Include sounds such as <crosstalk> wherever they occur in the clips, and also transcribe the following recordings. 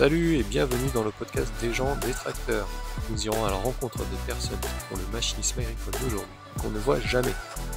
Salut et bienvenue dans le podcast des gens détracteurs. Nous irons à la rencontre des personnes qui le machinisme agricole d'aujourd'hui, qu'on ne voit jamais.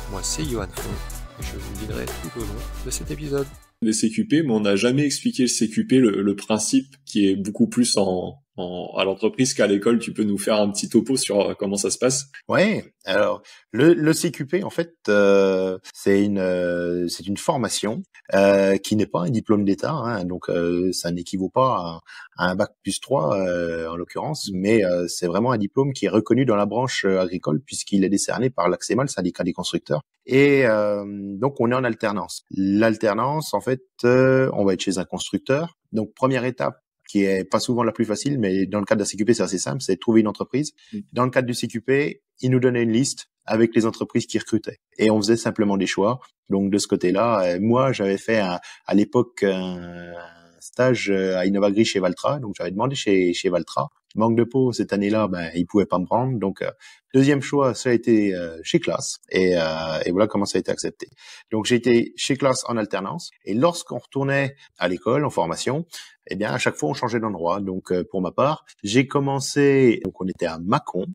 Moi, c'est Johan et je vous guiderai tout au long de cet épisode. Les CQP, mais on n'a jamais expliqué le CQP, le, principe qui est beaucoup plus en, à l'entreprise qu'à l'école, tu peux nous faire un petit topo sur euh, comment ça se passe Ouais. Alors le, le CQP en fait euh, c'est une euh, c'est une formation euh, qui n'est pas un diplôme d'État, hein, donc ça n'équivaut pas à, un bac plus 3 en l'occurrence, mais c'est vraiment un diplôme qui est reconnu dans la branche agricole puisqu'il est décerné par l'Axemal, syndicat des constructeurs. Et donc on est en alternance. L'alternance en fait, on va être chez un constructeur. Donc première étape qui est pas souvent la plus facile, mais dans le cadre de la CQP, c'est assez simple, c'est trouver une entreprise. Mm. Dans le cadre du CQP, ils nous donnaient une liste avec les entreprises qui recrutaient. Et on faisait simplement des choix. Donc de ce côté-là, euh, moi, j'avais fait à l'époque un stage euh, à Innovagri chez Valtra. Donc j'avais demandé chez, chez Valtra. Manque de peau, cette année-là, ben, ils pouvaient pas me prendre. Donc euh, Deuxième choix, ça a été euh, chez classe et, euh, et voilà comment ça a été accepté. Donc j'ai été chez classe en alternance et lorsqu'on retournait à l'école en formation, eh bien à chaque fois on changeait d'endroit. Donc euh, pour ma part, j'ai commencé donc on était à Mâcon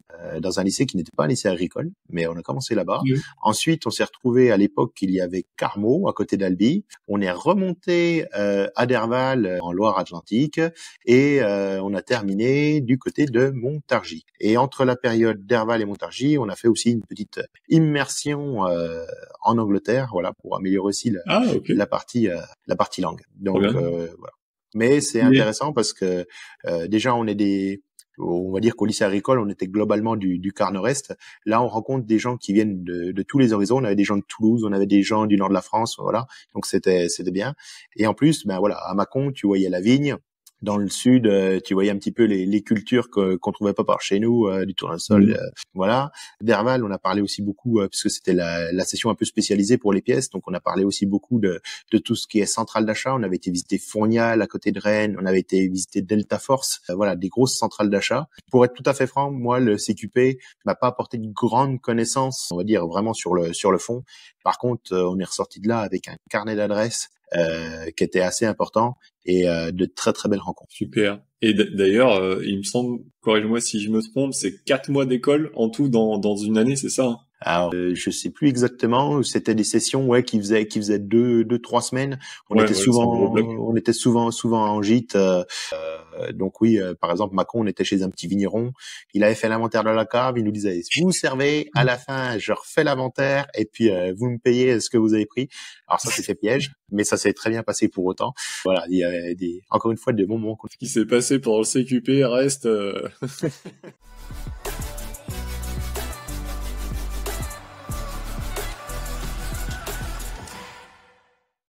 dans un lycée qui n'était pas un lycée agricole, mais on a commencé là-bas. Ensuite, on s'est retrouvé à l'époque qu'il y avait Carmo à côté d'Albi. On est remonté à Derval en Loire-Atlantique et on a terminé du côté de Montargis. Et entre la période Derval et Montargis. On a fait aussi une petite euh, immersion euh, en Angleterre, voilà, pour améliorer aussi la, ah, partie euh, la partie langue. Donc Mais c'est intéressant parce que déjà on est des on va dire qu'au lycée agricole, on était globalement du, du quart nord-est. Là, on rencontre des gens qui viennent de, tous les horizons. On avait des gens de Toulouse, on avait des gens du nord de la France, voilà. Donc c'était c'était bien. Et en plus, ben voilà, à Macon, tu voyais la vigne, dans le sud, euh, tu voyais un petit peu les, les cultures qu'on trouvait pas par chez nous, euh, du tournesol, mm. euh, voilà. Derval, on a parlé aussi beaucoup euh, puisque que c'était la, session un peu spécialisée pour les pièces, donc on a parlé aussi beaucoup de, tout ce qui est centrale d'achat. On avait été visiter Fournial à côté de Rennes, on avait été visiter Delta Force, voilà, des grosses centrales d'achat. Pour être tout à fait franc, moi le CQP m'a pas apporté de grandes connaissances, on va dire vraiment sur le sur le fond. Par contre, on est ressorti de là avec un carnet d'adresses euh, qui était assez important et euh, de très très belles rencontres. Super. Et d'ailleurs, euh, il me semble, corrige-moi si je me trompe, c'est quatre mois d'école en tout dans, dans une année, c'est ça hein alors, euh, je sais plus exactement. C'était des sessions, ouais, qui faisaient, qui faisaient deux, deux, trois semaines. On était souvent, on était souvent, souvent en gîte. Euh, euh, donc oui, euh, par exemple, Macron, on était chez un petit vigneron. Il avait fait l'inventaire de la cave. Il nous disait, vous servez. À la fin, je refais l'inventaire et puis vous me payez ce que vous avez pris. Alors ça, c'était piège, mais ça s'est très bien passé pour autant. Voilà, il y a des, encore une fois, des moments. Ce qui s'est passé pour le CQP reste. <laughs>